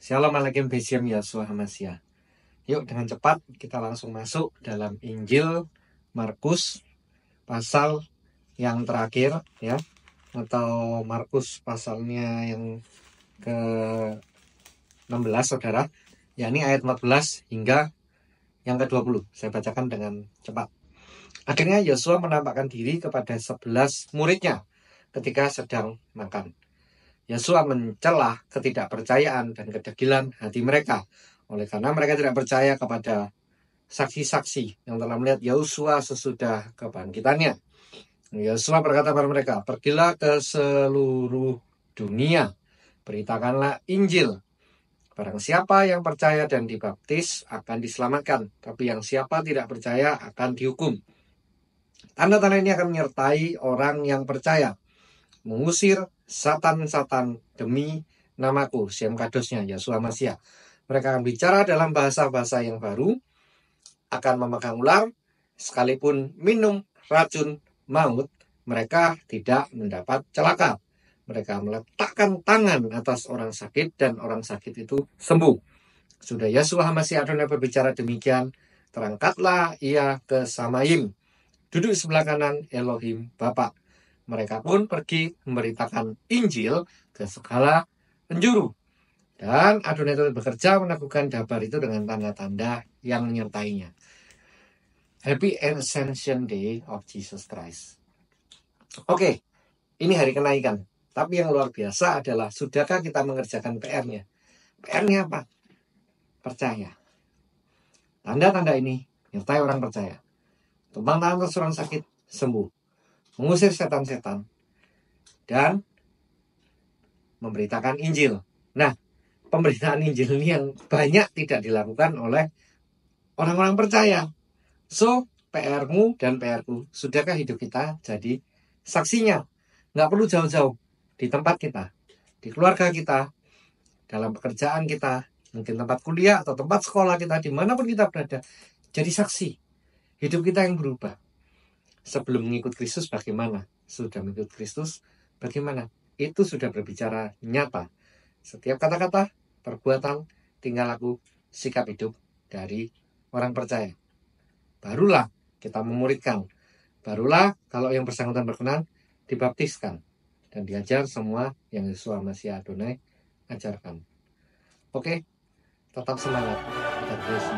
Shalom alaikum Besiam Yasua Hamasya. Yuk dengan cepat kita langsung masuk dalam Injil Markus pasal yang terakhir ya atau Markus pasalnya yang ke 16 saudara yakni ayat 14 hingga yang ke-20 saya bacakan dengan cepat akhirnya Yosua menampakkan diri kepada 11 muridnya ketika sedang makan Yesua mencelah ketidakpercayaan dan kedegilan hati mereka. Oleh karena mereka tidak percaya kepada saksi-saksi yang telah melihat Yosua sesudah kebangkitannya. Yosua berkata kepada mereka, "Pergilah ke seluruh dunia, beritakanlah Injil. Barang siapa yang percaya dan dibaptis akan diselamatkan, tapi yang siapa tidak percaya akan dihukum." Tanda-tanda ini akan menyertai orang yang percaya mengusir satan-satan demi namaku, Siam Kadosnya, Yesus Masya. Mereka akan bicara dalam bahasa-bahasa yang baru, akan memegang ular, sekalipun minum racun maut, mereka tidak mendapat celaka. Mereka meletakkan tangan atas orang sakit dan orang sakit itu sembuh. Sudah Yesus masih Adonai berbicara demikian, terangkatlah ia ke Samaim. Duduk sebelah kanan Elohim Bapak mereka pun pergi memberitakan Injil ke segala penjuru. Dan Adonai turut bekerja melakukan Dabar itu dengan tanda-tanda yang menyertainya. Happy Ascension Day of Jesus Christ. Oke, okay, ini hari kenaikan. Tapi yang luar biasa adalah sudahkah kita mengerjakan PR-nya? PR-nya apa? Percaya. Tanda-tanda ini menyertai orang percaya. Tumpang tangan kesurangan sakit sembuh mengusir setan-setan, dan memberitakan Injil. Nah, pemberitaan Injil ini yang banyak tidak dilakukan oleh orang-orang percaya. So, PRMU dan pr sudahkah hidup kita jadi saksinya? Nggak perlu jauh-jauh, di tempat kita, di keluarga kita, dalam pekerjaan kita, mungkin tempat kuliah atau tempat sekolah kita, dimanapun kita berada, jadi saksi. Hidup kita yang berubah sebelum mengikut Kristus bagaimana, sudah mengikut Kristus bagaimana. Itu sudah berbicara nyata. Setiap kata-kata, perbuatan, tinggal laku, sikap hidup dari orang percaya. Barulah kita memuridkan. Barulah kalau yang bersangkutan berkenan dibaptiskan dan diajar semua yang Yesus Masih Adonai ajarkan. Oke, tetap semangat. Tetap